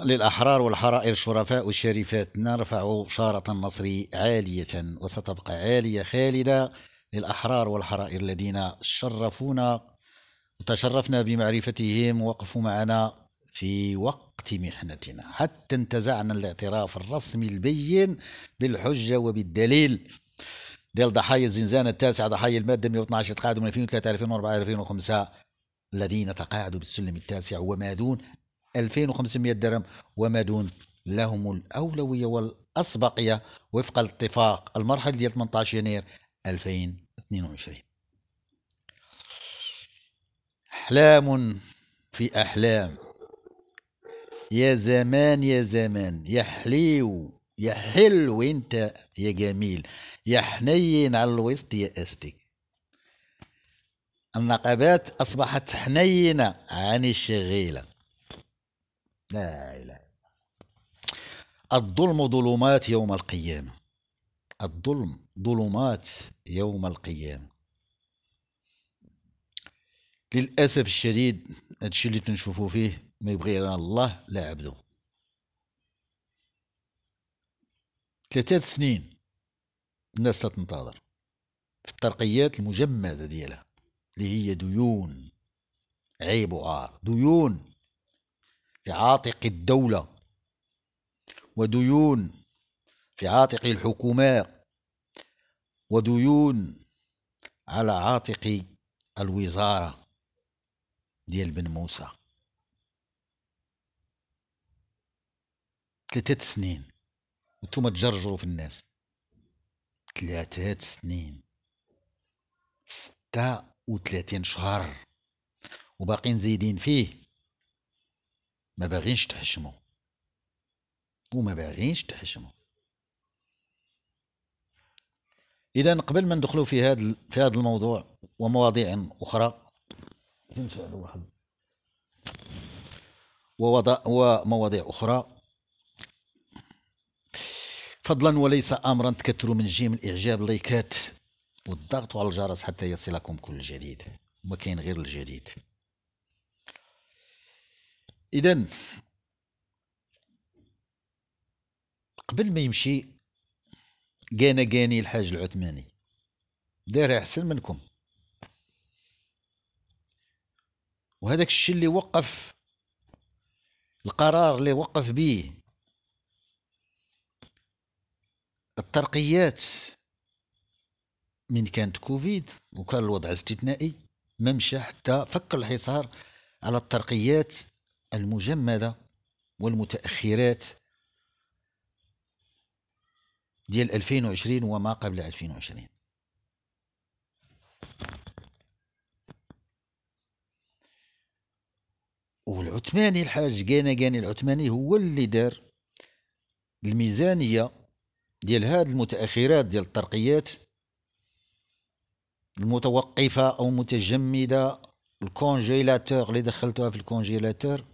للأحرار والحرائر الشرفاء والشريفات نرفع شارة النصر عالية وستبقى عالية خالدة للأحرار والحرائر الذين شرفونا وتشرفنا بمعرفتهم وقفوا معنا في وقت محنتنا حتى انتزعنا الاعتراف الرسمي البين بالحجة وبالدليل ديال ضحايا الزنزانة التاسعة ضحايا المادة 112 تقاعدوا من 2003 2004 2005 الذين تقاعدوا بالسلم التاسع وما دون 2500 درهم وما دون لهم الأولوية والأسبقية وفق الاتفاق المرحلي ديال 18 يناير 2022 أحلام في أحلام يا زمان يا زمان يا حليو يا حلو انت يا جميل يا حنين على الوسط يا استي النقابات أصبحت حنينة عن الشغيلة لا إله الظلم ظلمات يوم القيامة الظلم ظلمات يوم القيامة للأسف الشديد هادشي اللي تنشوفو فيه ما يبغي الله لا عبده ثلاثة سنين الناس تتنتظر في الترقيات المجمدة ديالها اللي هي ديون عيب وعار ديون في عاتق الدولة وديون في عاتق الحكومات وديون على عاتق الوزارة ديال بن موسى ثلاثة سنين وانتم تجرجروا في الناس ثلاثة سنين ستة وثلاثين شهر وباقين زايدين فيه ما باغينش تحشمه وما باغينش تحشمه اذا قبل ما ندخلوا في هذا في هذا الموضوع ومواضيع اخرى واحد ووضع ومواضيع اخرى فضلا وليس امرا تكثروا من جيم الاعجاب لايكات والضغط على الجرس حتى يصلكم كل جديد وما كاين غير الجديد إذا قبل ما يمشي قانا قاني الحاج العثماني داير أحسن منكم وهذاك الشيء اللي وقف القرار اللي وقف به الترقيات من كانت كوفيد وكان الوضع استثنائي ما مشى حتى فك الحصار على الترقيات المجمدة والمتأخرات ديال 2020 وما قبل 2020 والعثماني الحاج كان كاني العثماني هو اللي دار الميزانية ديال هاد المتأخرات ديال الترقيات المتوقفة أو متجمدة الكونجيلاتور اللي دخلتوها في الكونجيلاتور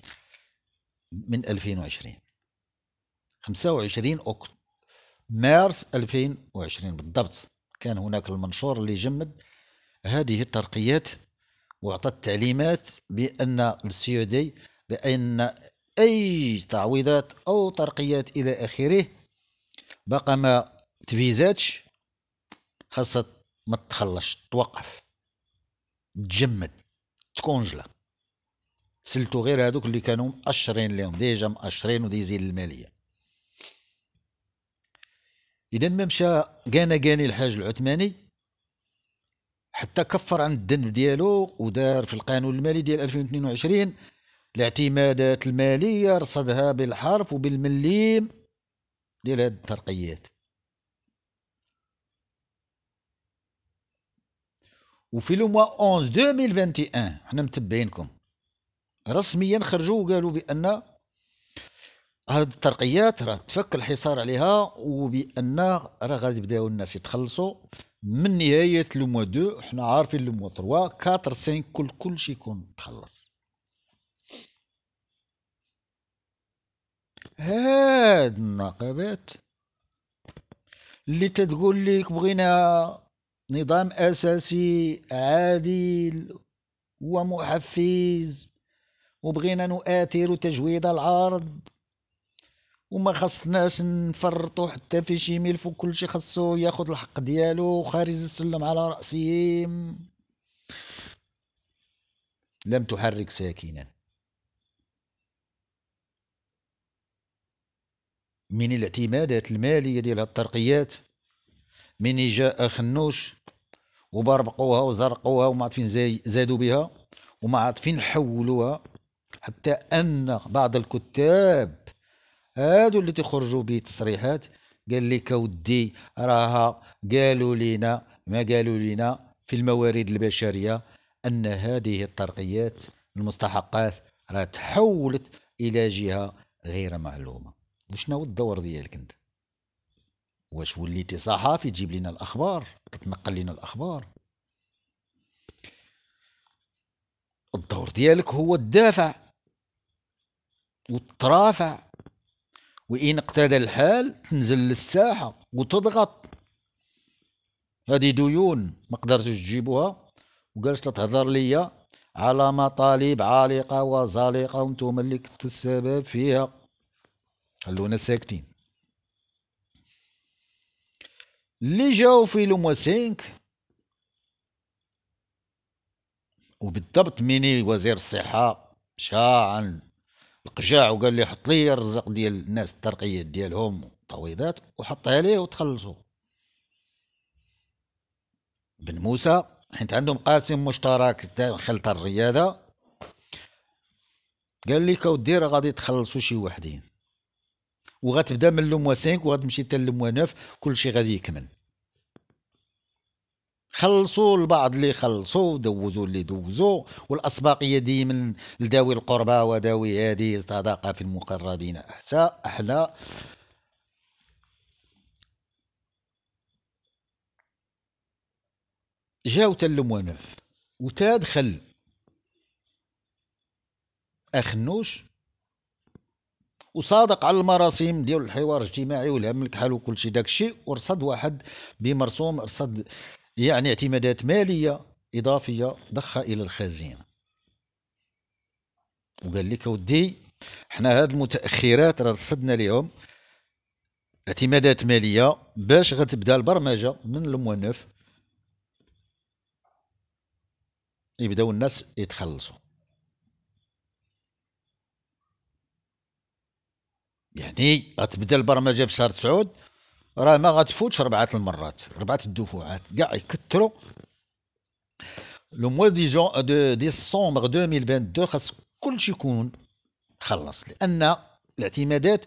من 2020 25 أكتوبر مارس 2020 بالضبط كان هناك المنشور اللي جمد هذه الترقيات واعطى التعليمات بأن السيودي بأن أي تعويضات أو ترقيات إلى آخره بقى ما تفيزاتش خاصة ما تخلص توقف تجمد تكونجلا سلتو غير هادوك اللي كانوا مأشرين ليهم ديجا مأشرين وديزين الماليه اذا ما مشى كان كاني الحاج العثماني حتى كفر عن الذنب ديالو ودار في القانون المالي ديال 2022 الاعتمادات الماليه رصدها بالحرف وبالمليم ديال هاد الترقيات وفي لو موا 11 2021 حنا متبعينكم رسميا خرجوا وقالوا بان هاد الترقيات راه تفك الحصار عليها وبان راه غادي يبداو الناس يتخلصوا من نهايه لو موا 2 حنا عارفين لو موا 3 4 5 كل كل شيء يكون تخلص هاد النقابات اللي تتقول لك بغينا نظام أساسي عادل ومحفز وبغينا نؤثر تجويد العرض وما خصناش نفرطو حتى في شي ملف وكلشي خصو ياخد الحق ديالو خارج السلم على رأسهم لم تحرك ساكنا من الاعتمادات المالية ديال الترقيات من جاء خنوش وبربقوها وزرقوها وما عاد فين زي زادوا بها وما عاد فين حولوها حتى ان بعض الكتاب هادو اللي تخرجوا بتصريحات قال لك ودي راها قالوا لنا ما قالوا لنا في الموارد البشريه ان هذه الترقيات المستحقات راه تحولت الى جهه غير معلومه وشنو الدور ديالك انت واش وليتي صحافي تجيب لنا الاخبار كتنقل لنا الاخبار الدور ديالك هو الدافع والترافع وإن اقتدى الحال تنزل للساحة وتضغط هذه ديون ما قدرتش تجيبوها وجالسة تهضر ليا على مطالب عالقة وزالقه وانتم اللي كنتو السبب فيها خلونا ساكتين اللي جاو في لو موا 5 وبالضبط ميني وزير الصحة شا عن القجاع وقال لي حط لي الرزق ديال الناس الترقيات ديالهم تعويضات وحطها ليه وتخلصوا بن موسى حيت عندهم قاسم مشترك داخل الرياضة قال لي كودي راه غادي تخلصوا شي وحدين وغتبدا من لو موا 5 وغتمشي حتى لو موا 9 كلشي غادي يكمل خلصوا البعض اللي خلصوا دوزوا اللي دوزوا والاسباقيه ديما لداوي القربى وداوي هذه صداقه في المقربين احسا احلى جاو تا الموانف وتا دخل اخنوش وصادق على المراسيم ديال الحوار الاجتماعي والعمل كحال كل شيء داك الشيء ورصد واحد بمرسوم رصد يعني اعتمادات ماليه اضافيه ضخها الى الخزينه وقال لك ودي حنا هاد المتاخرات راه رصدنا ليهم اعتمادات ماليه باش غتبدا البرمجه من المؤنف يبداو الناس يتخلصوا يعني غتبدا البرمجه في شهر تسعود راه ما غتفوتش ربعه المرات ربعه الدفعات كاع يكثروا لو موا دي جون دو ديسمبر 2022 خاص كلشي يكون خلص لان الاعتمادات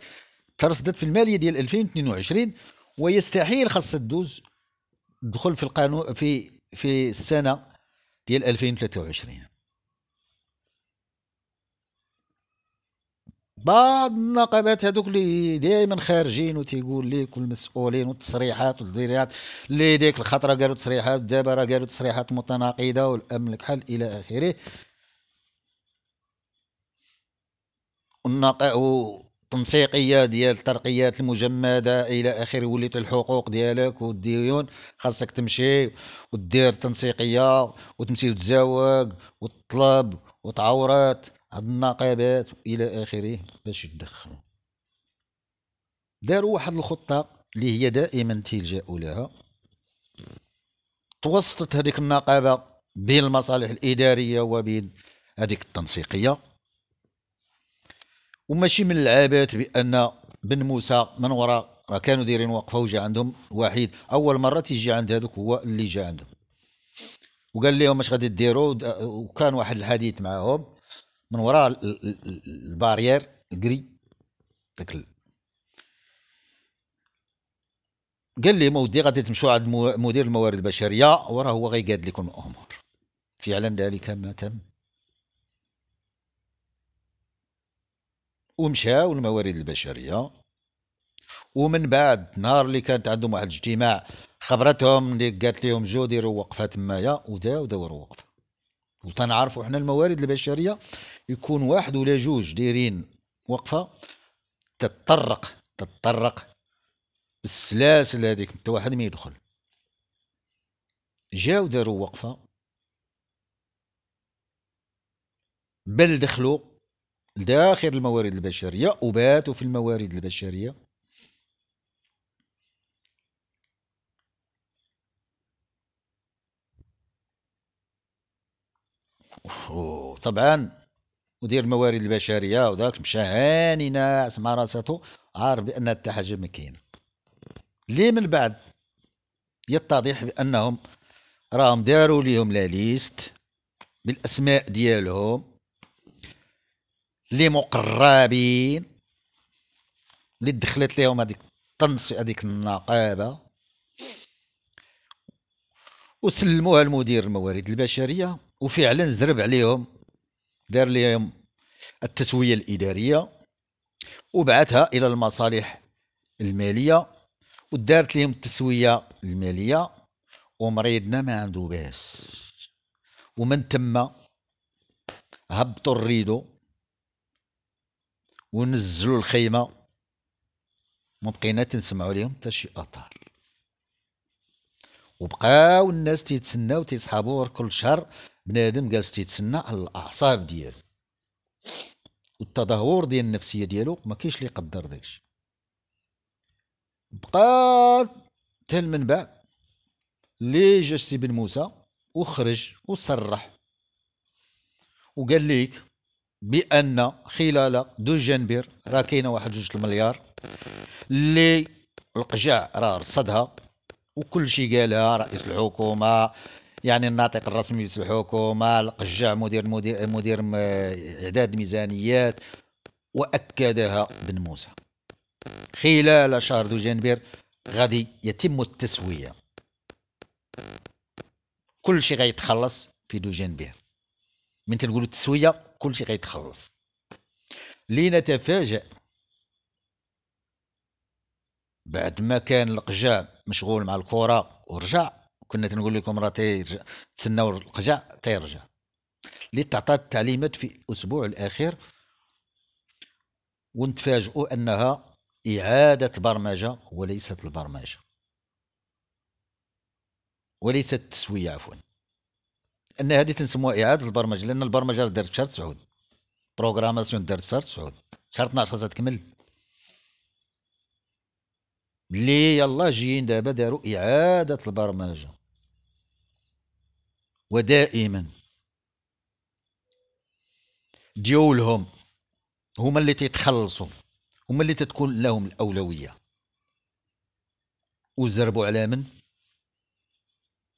ترصدت في الماليه ديال 2022 ويستحيل خاصها تدوز تدخل في القانون في في السنه ديال 2023 بعض النقابات هذوك اللي دائما خارجين وتيقول لك المسؤولين والتصريحات والديريات اللي ديك الخطره قالوا تصريحات دابا راه قالوا تصريحات متناقضه والامن الكحل الى اخره والنقاء التنسيقيه ديال الترقيات المجمده الى اخره وليت الحقوق ديالك والديون خاصك تمشي ودير تنسيقيه وتمشي وتزاوج وتطلب وتعورات النقابات الى اخره باش يدخلوا داروا واحد الخطه اللي هي دائما تلجأ لها توسطت هذيك النقابه بين المصالح الاداريه وبين هذيك التنسيقيه وماشي من العابات بان بن موسى من وراء راه كانوا دايرين وقفه وجا عندهم وحيد اول مره تيجي عند هذوك هو اللي جا عندهم وقال لهم اش غادي ديروا وكان واحد الحديث معاهم من وراء البارير القري داك قال لي مودي غادي تمشوا عند مدير الموارد البشريه وراه هو غيقاد لكم الامور فعلا ذلك ما تم ومشاو الموارد البشريه ومن بعد نهار اللي كانت عندهم واحد الاجتماع خبرتهم اللي قالت لهم جو ديروا وقفه تمايا وداو داو وقفه وتنعرفوا احنا الموارد البشريه يكون واحد ولا جوج دايرين وقفه تتطرق تتطرق بالسلاسل هذيك حتى واحد ما يدخل جاو داروا وقفه بل دخلوا داخل الموارد البشريه وباتوا في الموارد البشريه طبعا مدير الموارد البشريه وذاك مشى هاني ناعس مع راساتو عارف بان حاجه ما كاين لي من بعد يتضح بانهم راهم داروا ليهم لا ليست بالاسماء ديالهم لي مقربين اللي دخلت ليهم هذيك طنس هذيك النقابه وسلموها لمدير الموارد البشريه وفعلا زرب عليهم دار لهم التسوية الإدارية وبعثها إلى المصالح المالية ودارت لهم التسوية المالية ومريضنا ما عنده باس ومن تما هبطوا الريدو ونزلوا الخيمه ما بقينا تنسمعوا ليهم حتى شي اثار وبقاو الناس تيتسناو تيصحابو كل شهر بنادم جالس تيتسنى على الاعصاب ديالو والتدهور ديال النفسيه ديالو ما كاينش اللي يقدر داكشي بقى تل من بعد لي جا سي بن موسى وخرج وصرح وقال ليك بان خلال دو جنبير راه كاينه واحد جوج المليار اللي القجع راه رصدها وكل شيء قالها رئيس الحكومه يعني الناطق الرسمي للحكومه القجع مدير مدير مدير اعداد الميزانيات واكدها بن موسى خلال شهر دجنبير غادي يتم التسويه كل شيء غيتخلص في دجنبير من تنقولوا التسويه كل شيء غيتخلص لنتفاجأ بعد ما كان القجاع مشغول مع الكرة ورجع كنا تنقول لكم راه تيرجع تسناو القجع تيرجع اللي تعطى التعليمات في الاسبوع الاخير ونتفاجئوا انها اعاده برمجه وليست البرمجه وليست التسويه عفوا ان هذه تنسموها اعاده البرمجه لان البرمجه دارت شهر تسعود بروغراماسيون دارت شهر تسعود شهر 12 خاصها تكمل لي يلا جايين دابا داروا اعاده البرمجه ودائما ديولهم هما اللي تيتخلصوا هما اللي تتكون لهم الاولويه وزربوا على من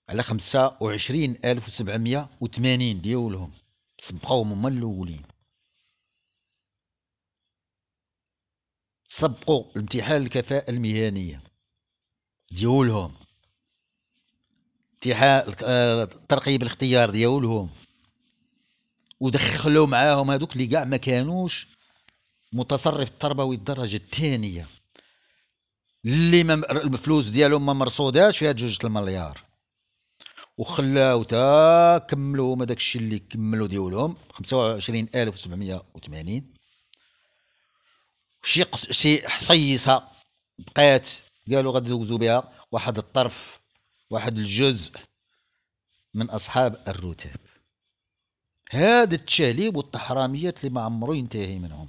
على خمسة وعشرين ألف وسبعمية وثمانين ديولهم سبقوهم هما الأولين سبقوا امتحان الكفاءة المهنية ديولهم امتحان آه، ترقيب الاختيار ديولهم ودخلوا معاهم هذوك اللي كاع ما كانوش متصرف التربوي الدرجة الثانية اللي ما الفلوس ديالهم ما مرصوداش فيها جوج المليار وخلاو تا كملوا هما داكشي اللي كملوا ديولهم 25780 شي قص... شي حصيصه بقات قالوا غادي يدوزوا بها واحد الطرف واحد الجزء من اصحاب الرتاب هذا التشاليب والتحراميات اللي ما عمرو ينتهي منهم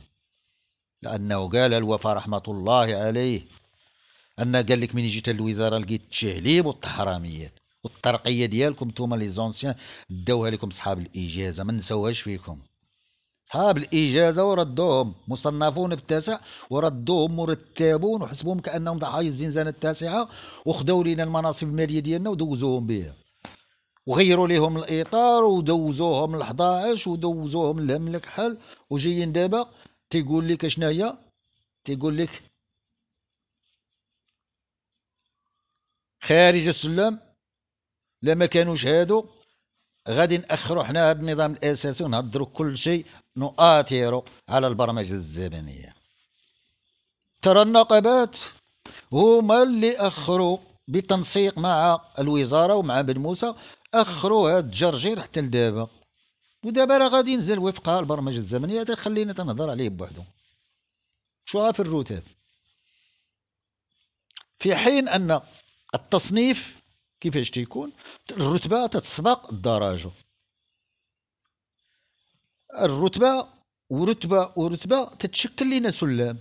لانه قال الوفاء رحمه الله عليه ان قال لك من جيت الوزاره لقيت التشاليب والتحراميات والترقيه ديالكم نتوما لي زونسيان داوها لكم صحاب الاجازه ما نساوهاش فيكم أصحاب الإجازة وردوهم مصنفون في التاسع وردوهم مرتبون وحسبوهم كأنهم ضحايا الزنزانة التاسعة وخدوا لنا المناصب المالية ديالنا ودوزوهم بها وغيروا لهم الإطار ودوزوهم ل 11 ودوزوهم لهم الكحل وجايين دابا تيقول لك شناهي تيقول لك خارج السلم لما كانوش هادو غادي نأخروا حنا هذا النظام الاساسي ونهضروا كل شيء نؤثر على البرامج الزمنيه ترى النقابات هما اللي اخروا بتنسيق مع الوزاره ومع بن موسى اخروا هاد الجرجير حتى لدابا ودابا راه غادي ينزل وفق البرمجه الزمنيه هذا خلينا تنهضر عليه بوحدو شو في الروتات في حين ان التصنيف كيفاش تيكون الرتبه تتسبق الدرجه الرتبه ورتبه ورتبه تتشكل لنا سلم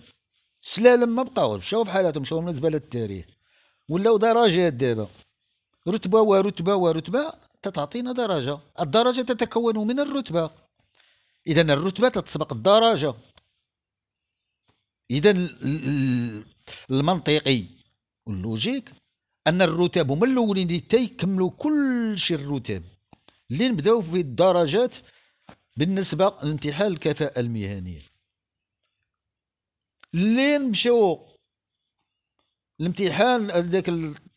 سلالم ما بقاوش مشاو بحالاتهم مشاو من زباله التاريخ ولاو درجات دابا رتبه ورتبه ورتبه تتعطينا درجه الدرجه تتكون من الرتبه اذا الرتبه تتسبق الدرجه اذا المنطقي واللوجيك ان الرتاب هما الاولين اللي تيكملوا كلشي الرتاب اللي نبداو في الدرجات بالنسبه لامتحان الكفاءه المهنيه اللي نمشيو الامتحان ذاك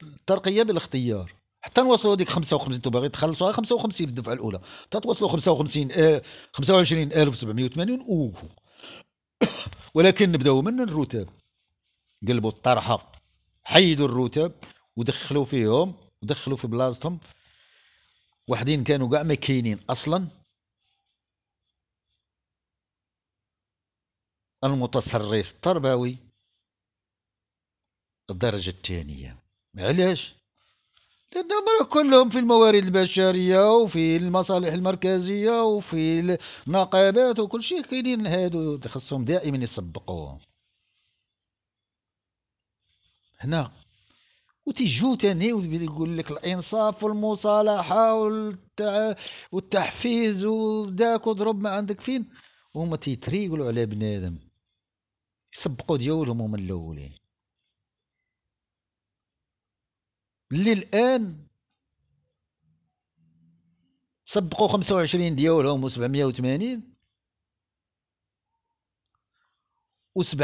الترقيه بالاختيار حتى نوصلوا هذيك 55 انتم باغي تخلصوها 55 في الدفعه الاولى حتى توصلوا 55 25780 اوف ولكن نبداو من الرتاب قلبوا الطرحه حيدوا الرتاب ودخلوا فيهم ودخلوا في بلاصتهم وحدين كانوا كاع ما كاينين اصلا المتصرف التربوي الدرجة الثانية علاش؟ لأنهم كلهم في الموارد البشرية وفي المصالح المركزية وفي النقابات وكل شيء كاينين هادو خصهم دائما يسبقوهم هنا وتيجو تاني ويقول لك الانصاف والمصالحه والتع... والتحفيز وداك وضرب ما عندك فين وهما تيتريقلوا على بنادم يسبقوا ديالهم هما الاولين اللي الان سبقوا 25 ديالهم و780 و37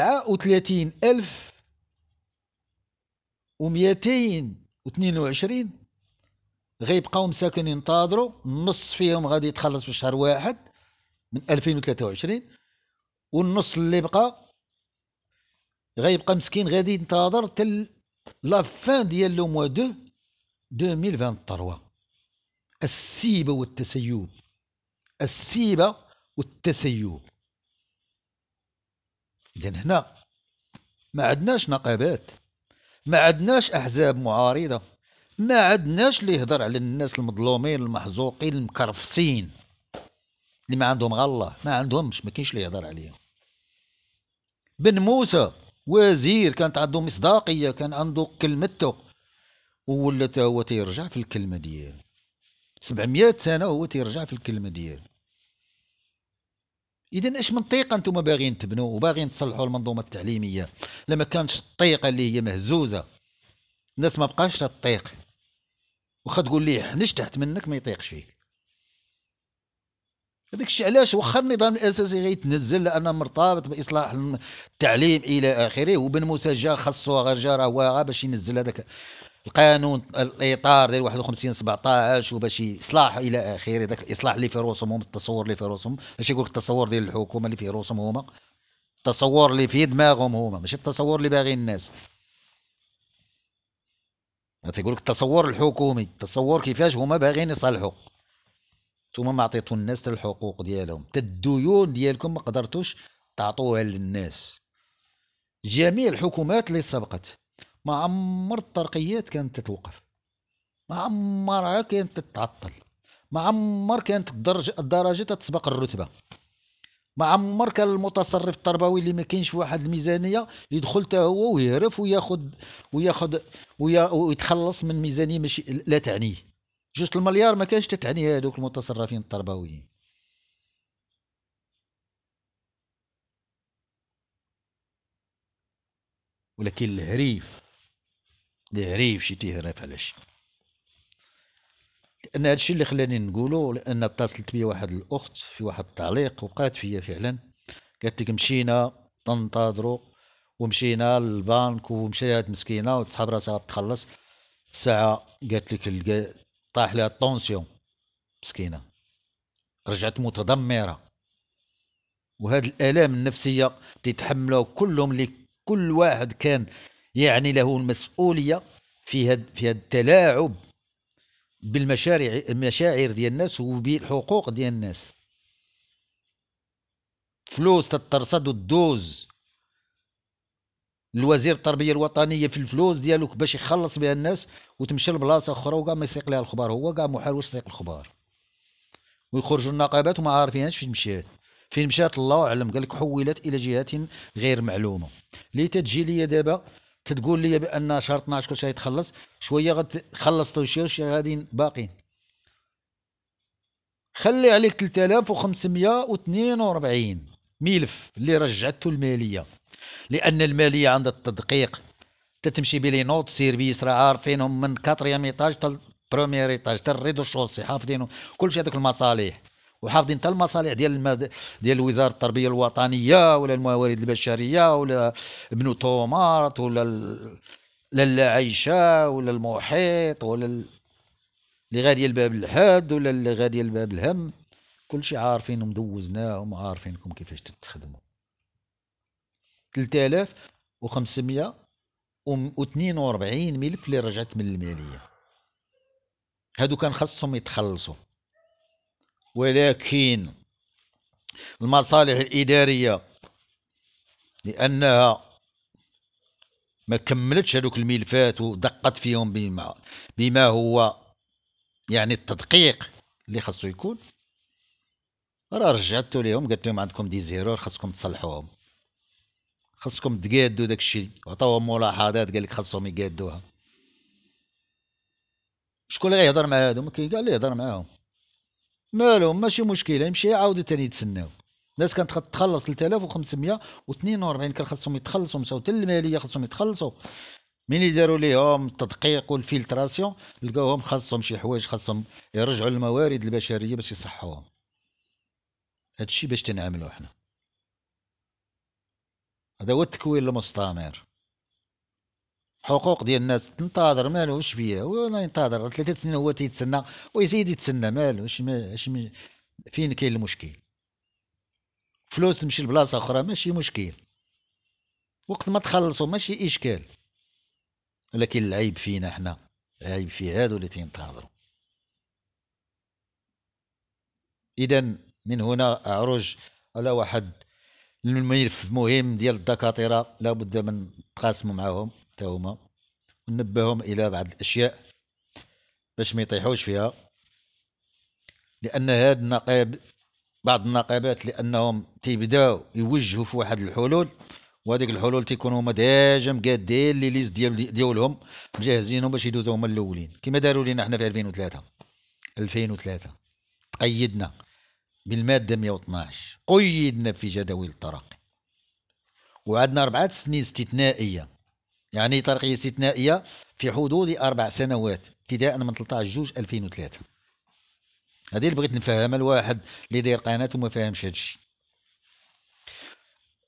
ألف و222 غيبقاو مساكن ينتظروا النص فيهم غادي يتخلص في شهر واحد من 2023 والنص اللي بقى غيبقى مسكين غادي ينتظر تل لا فان ديال لو موا دو 2023 السيبه والتسيب السيبه والتسيب اذا هنا ما عندناش نقابات ما عندناش احزاب معارضه ما عندناش اللي يهضر على الناس المظلومين المحزوقين المكرفسين اللي ما عندهم غله ما عندهمش ما كاينش اللي يهضر عليهم بن موسى وزير كانت عنده مصداقيه كان عنده كلمته ولا هو تيرجع في الكلمه ديالو 700 سنه هو تيرجع في الكلمه ديالو اذا اش من طريقه انتم باغيين تبنوا وباغيين تصلحوا المنظومه التعليميه لما كانش الطيقه اللي هي مهزوزه الناس ما بقاش تطيق واخا تقول ليه حنش تحت منك ما يطيقش فيك هذاك الشيء علاش واخا النظام الاساسي غيتنزل لانه مرتبط باصلاح التعليم الى اخره وبن موسى جا خاصو راه باش ينزل هذاك القانون الاطار ديال 51 17 وباش اصلاح الى اخره داك الاصلاح اللي في رؤوسهم هما التصور اللي في رؤوسهم ماشي يقول التصور ديال الحكومه اللي في رؤوسهم هما التصور اللي في دماغهم هما ماشي التصور اللي باغي الناس تيقول لك التصور الحكومي التصور كيفاش هما باغيين يصلحوا نتوما ما عطيتوا الناس الحقوق ديالهم حتى الديون ديالكم ما قدرتوش تعطوها للناس جميع الحكومات اللي سبقت ما عمر الترقيات كانت تتوقف ما عمرها كانت تتعطل ما عمر كانت الدرجة تسبق الرتبة ما عمر كان المتصرف التربوي اللي ما كاينش واحد الميزانيه يدخل حتى هو ويهرف وياخد وياخد ويا ويتخلص من ميزانيه ماشي لا تعنيه جوج المليار ما كانش تتعني هذوك المتصرفين التربويين ولكن الهريف اللي عريف شي تيهرف على شي لان هادشي اللي خلاني نقولو لان اتصلت بيا واحد الاخت في واحد التعليق وقات فيا فعلا قالت لك مشينا تنتظرو ومشينا للبنك ومشات مسكينه وتسحب راسها تخلص الساعه قالت لك طاح لها الطونسيون مسكينه رجعت متدمره وهاد الالام النفسيه تيتحملوها كلهم اللي كل واحد كان يعني له المسؤوليه في هاد في هاد التلاعب بالمشاريع المشاعر ديال الناس وبالحقوق ديال الناس فلوس تترصد الدوز الوزير التربيه الوطنيه في الفلوس ديالك باش يخلص بها الناس وتمشي لبلاصه اخرى وكاع ما يسيق لها الخبار هو كاع محاول يسيق الخبار ويخرجوا النقابات وما عارفينش فين مشات فين مشات الله اعلم قال لك حولت الى جهات غير معلومه لي تتجي ليا دابا تتقول لي بان شهر 12 كل شيء يتخلص شويه غد خلصتوا شي غاديين باقين خلي عليك 3542 ملف اللي رجعته الماليه لان الماليه عند التدقيق تتمشي بلي نوت سيرفيس راه عارفينهم من كاتريام ايطاج تال بروميير ايطاج تال ريدو شوسي حافظينهم كلشي هذوك المصالح وحافظين حتى المصالح ديال المد... ديال وزاره التربيه الوطنيه ولا الموارد البشريه ولا بنو تومارت ولا ال... لا عيشه ولا المحيط ولا اللي غادي لباب الحد ولا اللي غادي لباب الهم كلشي عارفينهم دوزناهم عارفينكم كيفاش تخدموا 3542 ملف اللي رجعت من الماليه هادو كان خصهم يتخلصوا ولكن المصالح الإدارية لأنها ما كملتش هذوك الملفات ودقت فيهم بما بما هو يعني التدقيق اللي خاصو يكون راه رجعتو ليهم قلت لهم عندكم دي زيرور خاصكم تصلحوهم خاصكم تقادوا داكشي عطاوهم ملاحظات قال لك خاصهم يقادوها شكون اللي غيهضر مع هادو ما كاين كاع لي يهضر معاهم مالهم ماشي مشكله يمشي يعاودو ثاني يتسناو الناس كانت تخلص 3542 كان خاصهم يتخلصوا مشاو حتى الماليه خاصهم يتخلصوا من يداروا ليهم التدقيق والفلتراسيون لقاوهم خاصهم شي حوايج خاصهم يرجعوا الموارد البشريه باش يصحوهم هادشي باش تنعملوا احنا هذا هو التكوين المستمر حقوق ديال الناس تنتظر مالو واش بيا انا ينتظر ثلاثة سنين هو تيتسنى ويزيد يتسنى مالو واش ما اش فين كاين المشكل فلوس تمشي لبلاصة أخرى ماشي مشكل وقت ما تخلصوا ماشي إشكال ولكن العيب فينا حنا العيب في هادو اللي تينتظروا إذا من هنا أعرج على واحد الملف مهم ديال الدكاترة لابد من تقاسموا معاهم حتى هما ونبههم الى بعض الاشياء باش ما يطيحوش فيها لان هاد النقاب بعض النقابات لانهم تيبداو يوجهوا في واحد الحلول وهذيك الحلول تيكونوا هما ديجا مقادين لي ليست ديال ديالهم مجهزينهم باش يدوزو هما الاولين كما داروا لينا حنا في 2003 2003 تقيدنا بالماده 112 قيدنا في جداول الترقي وعدنا اربعه سنين استثنائيه يعني ترقية استثنائية في حدود أربع سنوات ابتداء من 13 جوج 2003 هذه اللي بغيت نفهمها الواحد اللي داير قناة وما فاهمش هذا الشيء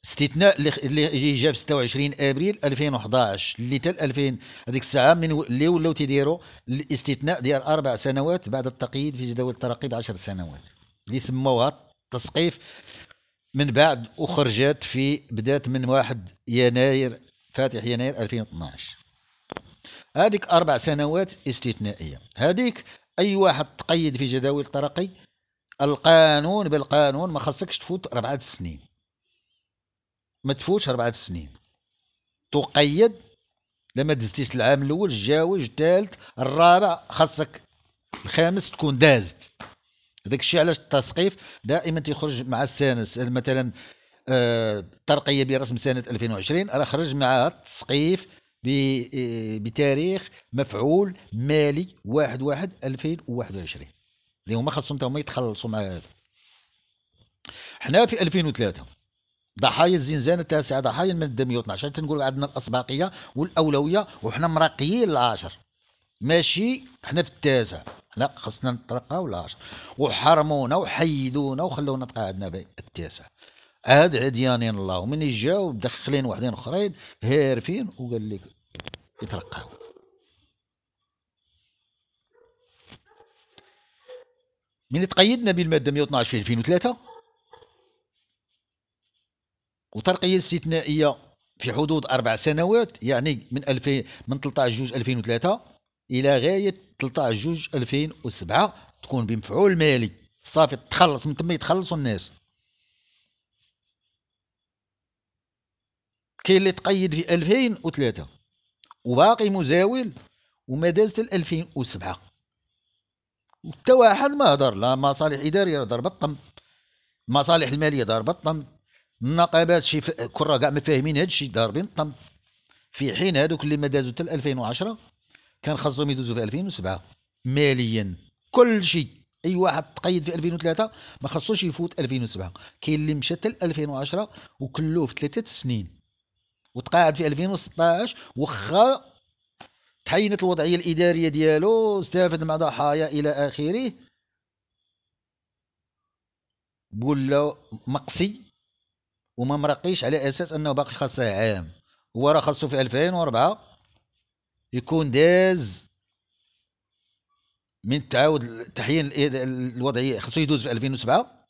استثناء اللي جا في 26 ابريل 2011 اللي تال 2000 هذيك الساعه من اللي ولاو تيديروا الاستثناء ديال اربع سنوات بعد التقييد في جدول الترقي ب 10 سنوات اللي سموها التسقيف من بعد وخرجت في بدات من 1 يناير فاتح يناير 2012 هذيك أربع سنوات استثنائية هذيك أي واحد تقيد في جداول الترقي القانون بالقانون ما خصكش تفوت أربعة سنين ما تفوتش أربعة سنين تقيد لما دزتيش العام الأول الجاوج الثالث الرابع خصك الخامس تكون دازت هذاك الشيء علاش التسقيف دائما تيخرج مع السانس مثلا ترقية برسم سنة 2020 راه خرج مع التسقيف آه، بتاريخ مفعول مالي 1 1 2021 اللي هما خاصهم هما يتخلصوا مع هذا حنا في 2003 ضحايا الزنزانه التاسعه ضحايا من 112 تنقول عندنا الاسباقيه والاولويه وحنا مراقيين العاشر ماشي حنا في التاسع حنا خصنا نترقاو العاشر وحرمونا وحيدونا وخلونا تقاعدنا التاسع عاد عديانين الله ومن جاو مدخلين واحدين اخرين هارفين وقال لك يترقاو من تقيدنا بالماده 112 في 2003 وترقيه استثنائيه في حدود اربع سنوات يعني من 2000 من 13 جوج 2003 الى غايه 13 جوج 2007 تكون بمفعول مالي صافي تخلص من تما يتخلصوا الناس كاين اللي تقيد في 2003 وباقي مزاول وما دازت ل 2007 وحتى واحد ما هضر لا مصالح اداريه ضرب الطم المصالح الماليه ضرب الطم النقابات شي كره كاع ما فاهمين هذا الشيء ضاربين الطم في حين هذوك اللي ما دازوا حتى 2010 كان خاصهم يدوزوا في 2007 ماليا كل شيء اي واحد تقيد في 2003 ما خصوش يفوت 2007 كاين اللي مشى حتى 2010 وكلوه في ثلاثه سنين وتقاعد في 2016 وخا تحينت الوضعيه الاداريه ديالو استافد مع ضحايا الى اخره ولا مقصي وما مرقيش على اساس انه باقي خاصه عام هو راه خاصو في 2004 يكون داز من تعاود تحيين الوضعيه خاصو يدوز في 2007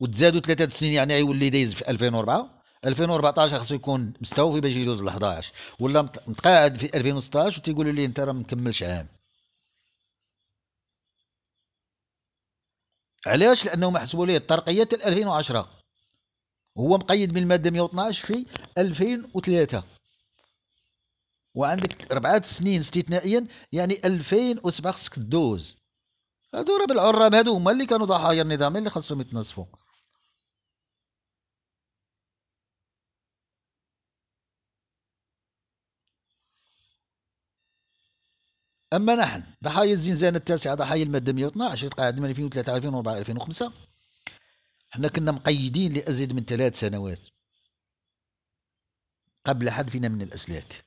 وتزادوا ثلاثه سنين يعني يولي دايز في 2004 2014 خصو يكون مستوفي باش يدوز ل 11 ولا متقاعد في 2016 وتيقولوا لي انت راه ما مكملش عام علاش لانه محسوب ليه الترقيه تاع 2010 هو مقيد من الماده 112 في 2003 وعندك ربعة سنين استثنائيا يعني 2007 خصك تدوز هادو راه بالعرام هادو هما اللي كانوا ضحايا النظام اللي خاصهم يتنصفوا أما نحن ضحايا الزنزانة التاسعة ضحايا المادة 112 تقاعد من 2003 2004 2005 حنا كنا مقيدين لأزيد من ثلاث سنوات قبل حذفنا من الأسلاك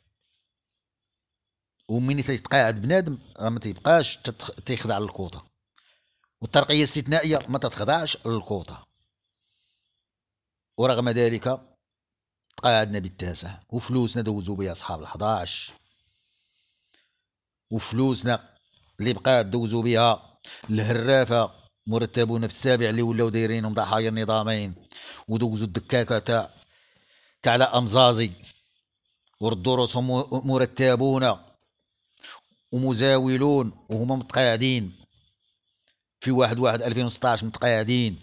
ومن تيتقاعد بنادم راه ما تيبقاش تيخضع للكوطة والترقية الاستثنائية ما تتخضعش للكوطة ورغم ذلك تقاعدنا بالتاسع وفلوسنا دوزو بها أصحاب ال11 وفلوسنا اللي بقات دوزو بها الهرافه مرتبون في السابع اللي ولاو دايرينهم ضحايا النظامين ودوزو الدكاكه تاع تاع لا امزازي وردوا روسهم مرتبون ومزاولون وهما متقاعدين في واحد واحد ألفين وستاش متقاعدين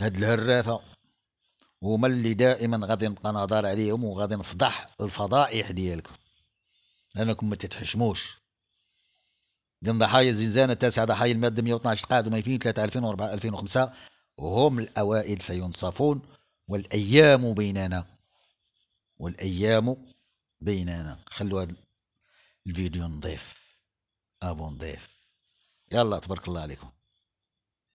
هاد الهرافه هما اللي دائما غادي نبقى نهضر عليهم وغادي نفضح الفضائح ديالكم لانكم ما تتحشموش ديال ضحايا الزنزانه التاسعه ضحايا الماده 112 القاعده 2000 3 2004 2005 هم الاوائل سينصفون والايام بيننا والايام بيننا خلوا هذا الفيديو نضيف ابو نضيف يلا تبارك الله عليكم